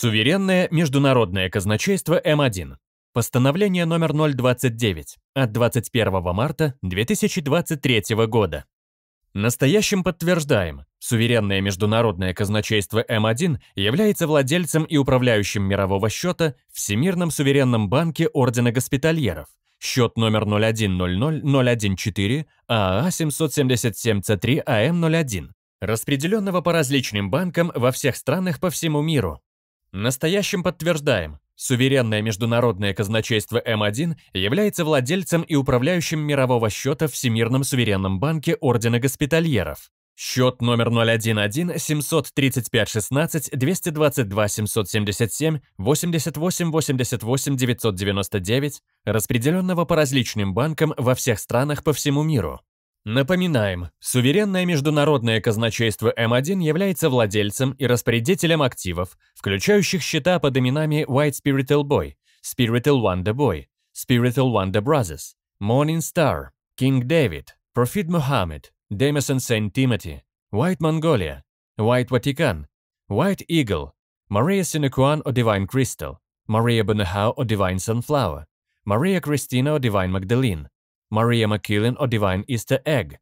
Суверенное международное казначейство М1. Постановление номер 029 от 21 марта 2023 года. Настоящим подтверждаем, суверенное международное казначейство М1 является владельцем и управляющим мирового счета в Всемирном суверенном банке Ордена Госпитальеров, счет номер 0100014 АА 777C3 АМ01, распределенного по различным банкам во всех странах по всему миру, Настоящим подтверждаем, суверенное международное казначейство М1 является владельцем и управляющим мирового счета в Всемирном суверенном банке Ордена Госпитальеров. Счет номер 011 735 16 222 777 88 88 999, распределенного по различным банкам во всех странах по всему миру. Напоминаем, суверенное международное казначейство М1 является владельцем и распорядителем активов, включающих счета под именами White Spiritual Boy, Spiritual Wonder Boy, Spiritual Wonder Brothers, Morning Star, King David, Prophet Muhammad, Demison Saint Timothy, White Mongolia, White Vatican, White Eagle, Maria Sinequan or Divine Crystal, Maria Bonahau or Divine Sunflower, Maria Cristina or Divine Magdalene, Мария Маккиллен о Divine Easter Egg,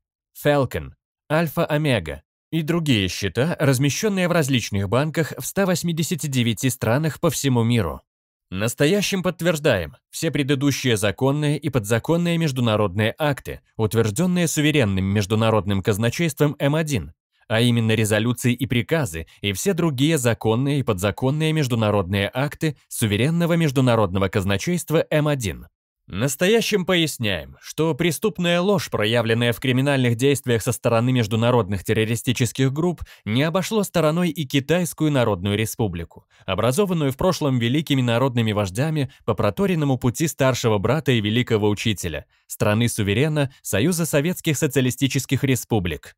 Falcon, Альфа Омега и другие счета, размещенные в различных банках в 189 странах по всему миру. Настоящим подтверждаем все предыдущие законные и подзаконные международные акты, утвержденные суверенным международным казначейством М1, а именно резолюции и приказы и все другие законные и подзаконные международные акты суверенного международного казначейства М1. Настоящим поясняем, что преступная ложь, проявленная в криминальных действиях со стороны международных террористических групп, не обошло стороной и Китайскую Народную Республику, образованную в прошлом великими народными вождями по проторенному пути старшего брата и великого учителя, страны-суверена Союза Советских Социалистических Республик.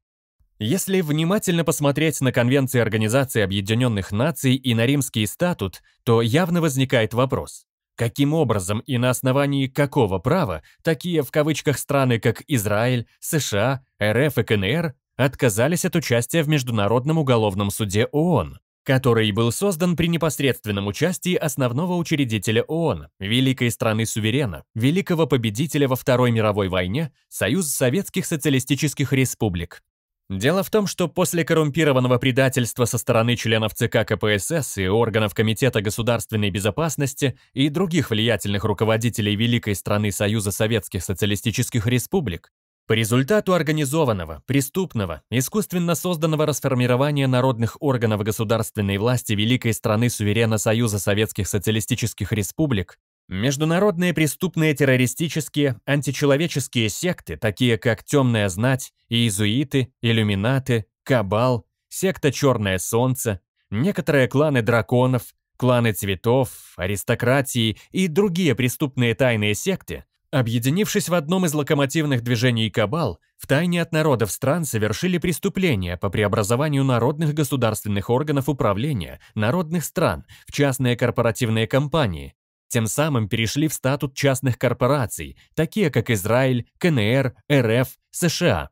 Если внимательно посмотреть на Конвенции Организации Объединенных Наций и на Римский статут, то явно возникает вопрос, Каким образом и на основании какого права такие в кавычках страны, как Израиль, США, РФ и КНР, отказались от участия в Международном уголовном суде ООН, который был создан при непосредственном участии основного учредителя ООН, великой страны-суверена, великого победителя во Второй мировой войне, Союз Советских Социалистических Республик, Дело в том, что после коррумпированного предательства со стороны членов ЦК КПСС и органов Комитета государственной безопасности и других влиятельных руководителей великой страны Союза Советских Социалистических Республик, по результату организованного, преступного, искусственно созданного расформирования народных органов государственной власти великой страны суверена Союза Советских Социалистических Республик, Международные преступные террористические, античеловеческие секты, такие как «Темная знать», «Иезуиты», «Иллюминаты», «Кабал», «Секта Черное Солнце», некоторые кланы драконов, кланы цветов, аристократии и другие преступные тайные секты, объединившись в одном из локомотивных движений Кабал, втайне от народов стран совершили преступления по преобразованию народных государственных органов управления, народных стран, в частные корпоративные компании, тем самым перешли в статут частных корпораций, такие как Израиль, КНР, РФ, США.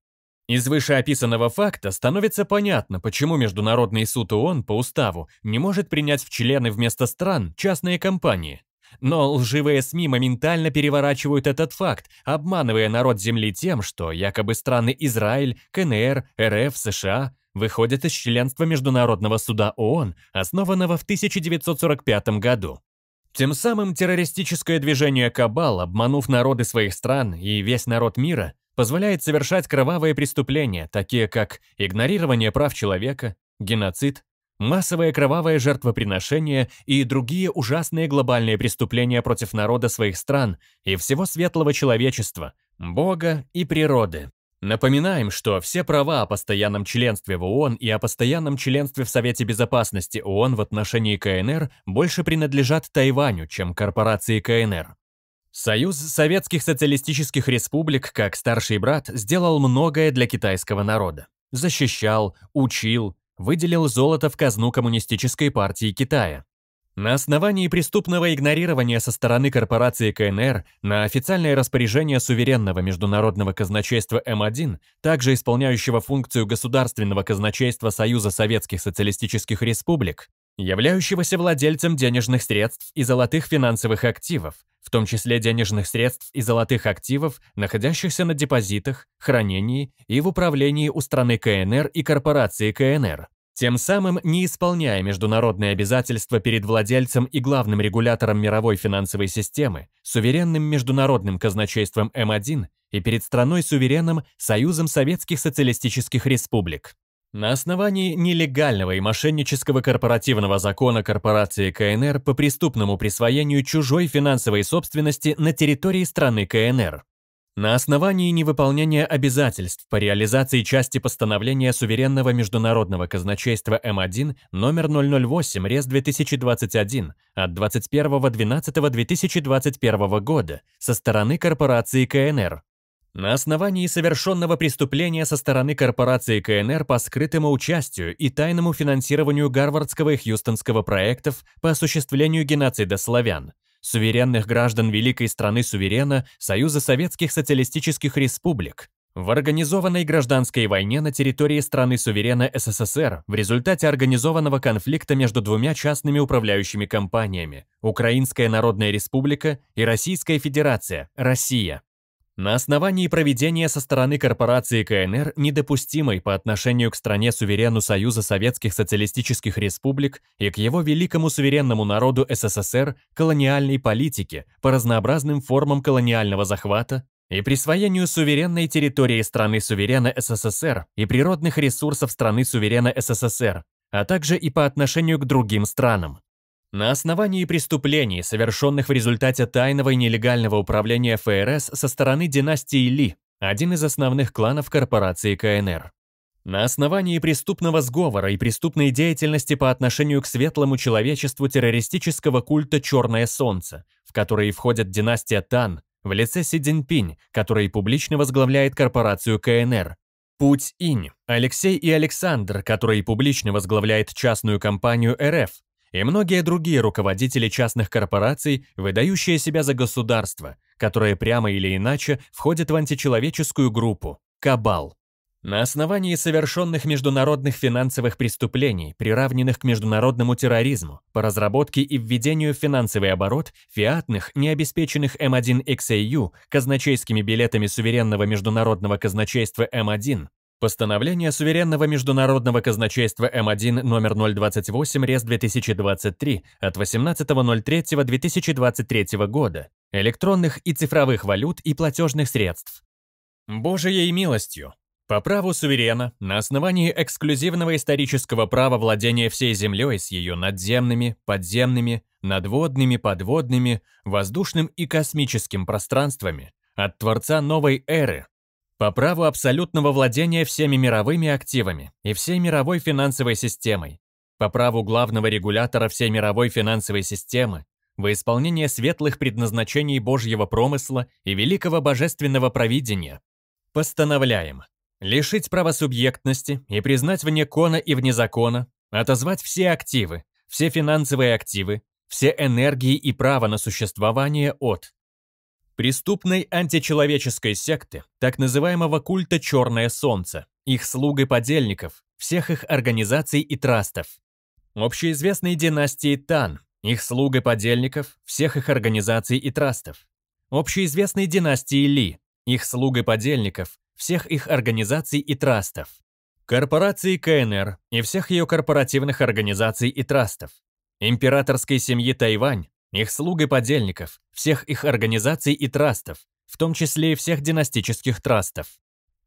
Из вышеописанного факта становится понятно, почему Международный суд ООН по уставу не может принять в члены вместо стран частные компании. Но лживые СМИ моментально переворачивают этот факт, обманывая народ Земли тем, что якобы страны Израиль, КНР, РФ, США выходят из членства Международного суда ООН, основанного в 1945 году. Тем самым террористическое движение «Кабал», обманув народы своих стран и весь народ мира, позволяет совершать кровавые преступления, такие как игнорирование прав человека, геноцид, массовое кровавое жертвоприношение и другие ужасные глобальные преступления против народа своих стран и всего светлого человечества, Бога и природы. Напоминаем, что все права о постоянном членстве в ООН и о постоянном членстве в Совете Безопасности ООН в отношении КНР больше принадлежат Тайваню, чем корпорации КНР. Союз Советских Социалистических Республик, как старший брат, сделал многое для китайского народа. Защищал, учил, выделил золото в казну Коммунистической партии Китая, на основании преступного игнорирования со стороны корпорации КНР на официальное распоряжение суверенного международного казначейства М1, также исполняющего функцию государственного казначейства Союза Советских Социалистических Республик, являющегося владельцем денежных средств и золотых финансовых активов, в том числе денежных средств и золотых активов, находящихся на депозитах, хранении и в управлении у страны КНР и корпорации КНР, тем самым не исполняя международные обязательства перед владельцем и главным регулятором мировой финансовой системы, суверенным международным казначейством М1 и перед страной суверенным Союзом Советских Социалистических Республик. На основании нелегального и мошеннического корпоративного закона корпорации КНР по преступному присвоению чужой финансовой собственности на территории страны КНР на основании невыполнения обязательств по реализации части постановления суверенного международного казначейства М1 номер 008 РЕС 2021 от 21.12.2021 года со стороны корпорации КНР на основании совершенного преступления со стороны корпорации КНР по скрытому участию и тайному финансированию Гарвардского и Хьюстонского проектов по осуществлению геноцида славян – суверенных граждан великой страны суверена Союза Советских Социалистических Республик, в организованной гражданской войне на территории страны суверена СССР в результате организованного конфликта между двумя частными управляющими компаниями – Украинская Народная Республика и Российская Федерация, Россия, на основании проведения со стороны корпорации КНР недопустимой по отношению к стране-суверену Союза Советских Социалистических Республик и к его великому суверенному народу СССР колониальной политики по разнообразным формам колониального захвата и присвоению суверенной территории страны-суверена СССР и природных ресурсов страны-суверена СССР, а также и по отношению к другим странам. На основании преступлений, совершенных в результате тайного и нелегального управления ФРС со стороны династии Ли, один из основных кланов корпорации КНР. На основании преступного сговора и преступной деятельности по отношению к светлому человечеству террористического культа «Черное солнце», в который входят династия Тан, в лице Си Цзиньпинь, который публично возглавляет корпорацию КНР, Путь Инь, Алексей и Александр, который публично возглавляет частную компанию РФ, и многие другие руководители частных корпораций, выдающие себя за государство, которое прямо или иначе входит в античеловеческую группу – кабал. На основании совершенных международных финансовых преступлений, приравненных к международному терроризму, по разработке и введению в финансовый оборот фиатных, необеспеченных М1 эм XAU казначейскими билетами суверенного международного казначейства М1, эм Постановление Суверенного международного казначейства М1 номер 028 РЕС 2023 от 18.03.2023 года электронных и цифровых валют и платежных средств. Божией милостью, по праву суверена, на основании эксклюзивного исторического права владения всей землей с ее надземными, подземными, надводными, подводными, воздушным и космическим пространствами, от Творца новой эры, по праву абсолютного владения всеми мировыми активами и всей мировой финансовой системой, по праву главного регулятора всей мировой финансовой системы, во исполнение светлых предназначений Божьего промысла и великого божественного провидения, постановляем лишить права субъектности и признать вне кона и вне закона, отозвать все активы, все финансовые активы, все энергии и право на существование от преступной античеловеческой секты, так называемого культа «Черное солнце», их слуг и подельников, всех их организаций и трастов, общеизвестной династии Тан, их слуг и подельников, всех их организаций и трастов, общеизвестной династии Ли, их слуг и подельников, всех их организаций и трастов, корпорации КНР и всех ее корпоративных организаций и трастов, императорской семьи Тайвань, их слуг и подельников, всех их организаций и трастов, в том числе и всех династических трастов.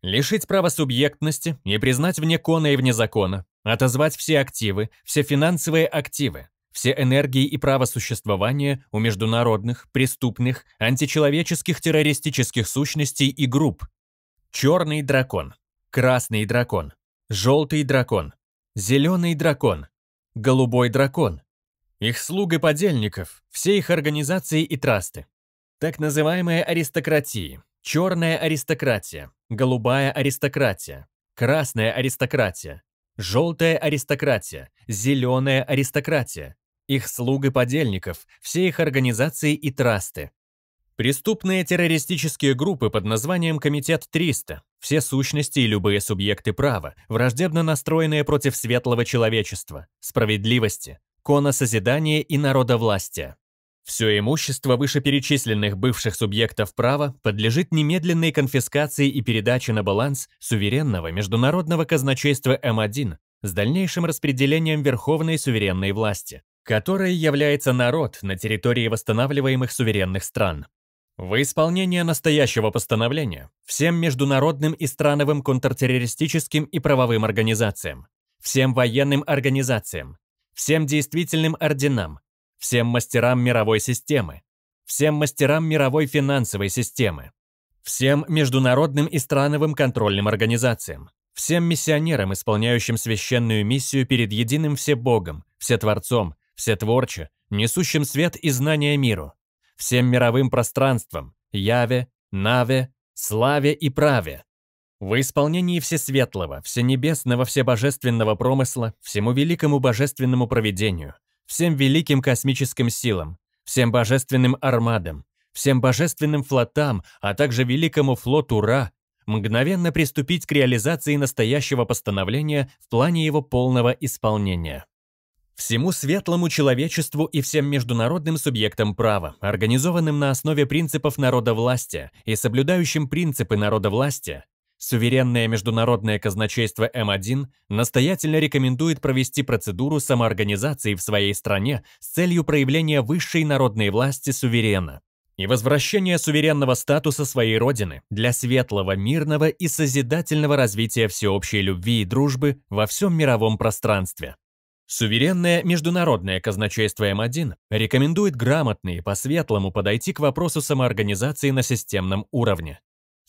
Лишить права субъектности и признать вне кона и вне закона, отозвать все активы, все финансовые активы, все энергии и право существования у международных, преступных, античеловеческих террористических сущностей и групп. Черный дракон, красный дракон, желтый дракон, зеленый дракон, голубой дракон, их слуг и подельников, все их организации и трасты. Так называемые аристократии, черная аристократия, голубая аристократия, красная аристократия, желтая аристократия, зеленая аристократия, их слуг и подельников, все их организации и трасты. Преступные террористические группы под названием Комитет 300, все сущности и любые субъекты права, враждебно настроенные против светлого человечества, справедливости, закона созидания и народовластия. Все имущество вышеперечисленных бывших субъектов права подлежит немедленной конфискации и передаче на баланс суверенного международного казначейства М1 с дальнейшим распределением верховной суверенной власти, которой является народ на территории восстанавливаемых суверенных стран. Во исполнение настоящего постановления всем международным и страновым контртеррористическим и правовым организациям, всем военным организациям, всем действительным орденам, всем мастерам мировой системы, всем мастерам мировой финансовой системы, всем международным и страновым контрольным организациям, всем миссионерам, исполняющим священную миссию перед единым Всебогом, Всетворцом, Всетворче, несущим свет и знания миру, всем мировым пространствам, Яве, Наве, Славе и Праве, во исполнении Всесветлого, Всенебесного, Всебожественного промысла, всему великому божественному проведению, всем великим космическим силам, всем божественным армадам, всем божественным флотам, а также великому флоту Ра, мгновенно приступить к реализации настоящего постановления в плане его полного исполнения. Всему светлому человечеству и всем международным субъектам права, организованным на основе принципов народа-власти и соблюдающим принципы народа-власти. Суверенное международное казначейство М1 настоятельно рекомендует провести процедуру самоорганизации в своей стране с целью проявления высшей народной власти суверена и возвращения суверенного статуса своей родины для светлого, мирного и созидательного развития всеобщей любви и дружбы во всем мировом пространстве. Суверенное международное казначейство М1 рекомендует грамотно и по-светлому подойти к вопросу самоорганизации на системном уровне.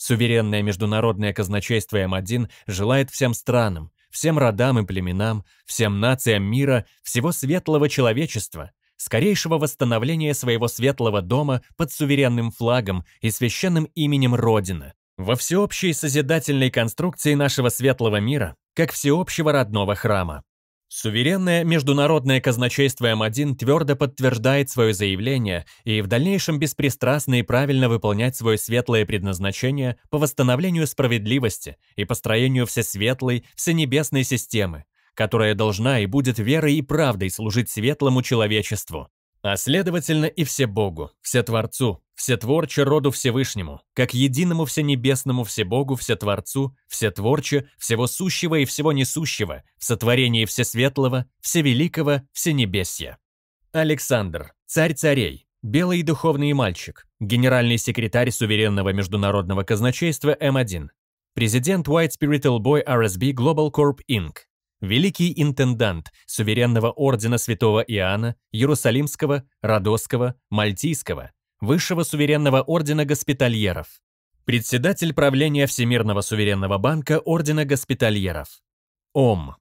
Суверенное международное казначейство М1 желает всем странам, всем родам и племенам, всем нациям мира, всего светлого человечества, скорейшего восстановления своего светлого дома под суверенным флагом и священным именем Родины во всеобщей созидательной конструкции нашего светлого мира, как всеобщего родного храма. Суверенное международное казначейство М1 твердо подтверждает свое заявление и в дальнейшем беспристрастно и правильно выполнять свое светлое предназначение по восстановлению справедливости и построению всесветлой, всенебесной системы, которая должна и будет верой и правдой служить светлому человечеству, а следовательно и все Богу, все Творцу, всетворче роду Всевышнему, как единому всенебесному Всебогу, Всетворцу, всетворче всего сущего и всего несущего, в сотворении всесветлого, всевеликого, всенебесья. Александр, царь царей, белый духовный мальчик, генеральный секретарь суверенного международного казначейства М1, президент White Spiritual Boy RSB Global Corp Inc., великий интендант суверенного ордена святого Иоанна, Иерусалимского, Родосского, Мальтийского, высшего суверенного ордена госпитальеров, председатель правления Всемирного суверенного банка ордена госпитальеров. ОМ